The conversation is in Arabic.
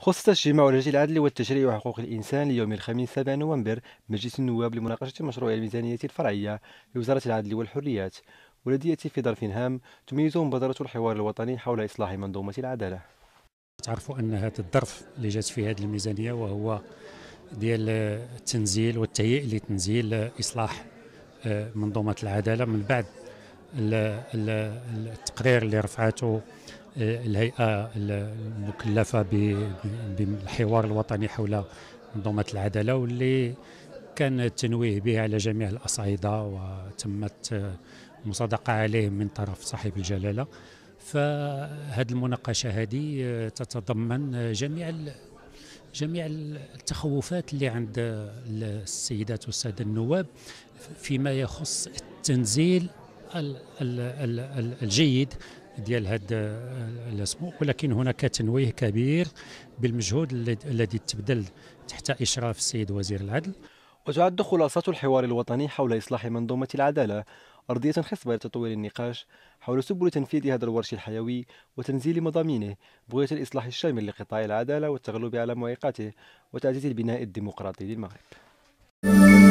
خصصت اجتماع لجنة العدل والتشريع وحقوق الإنسان ليوم الخميس 7 نوفمبر مجلس النواب لمناقشة مشروع الميزانية الفرعية لوزارة العدل والحريات والذي يأتي في ظرف هام تميزه مبادرة الحوار الوطني حول إصلاح منظومة العدالة تعرفوا أن هذا الظرف اللي جات فيه هذه الميزانية وهو ديال التنزيل والتهيئ لتنزيل إصلاح آه، منظومة العدالة من بعد التقرير اللي رفعته الهيئه المكلفه بالحوار الوطني حول منظومه العداله واللي كان التنويه به على جميع الاصعده وتمت المصادقه عليه من طرف صاحب الجلاله فهذه المناقشه هذه آه، تتضمن جميع جميع التخوفات اللي عند السيدات والساده النواب فيما يخص التنزيل الجيد ديال هذا آه، السمو ولكن هناك تنويه كبير بالمجهود الذي تبذل تحت اشراف السيد وزير العدل وتعد خلاصة الحوار الوطني حول إصلاح منظومة العدالة أرضية خصبة لتطوير النقاش حول سبل تنفيذ هذا الورش الحيوي وتنزيل مضامينه بغية الإصلاح الشامل لقطاع العدالة والتغلب على معيقاته وتعزيز البناء الديمقراطي للمغرب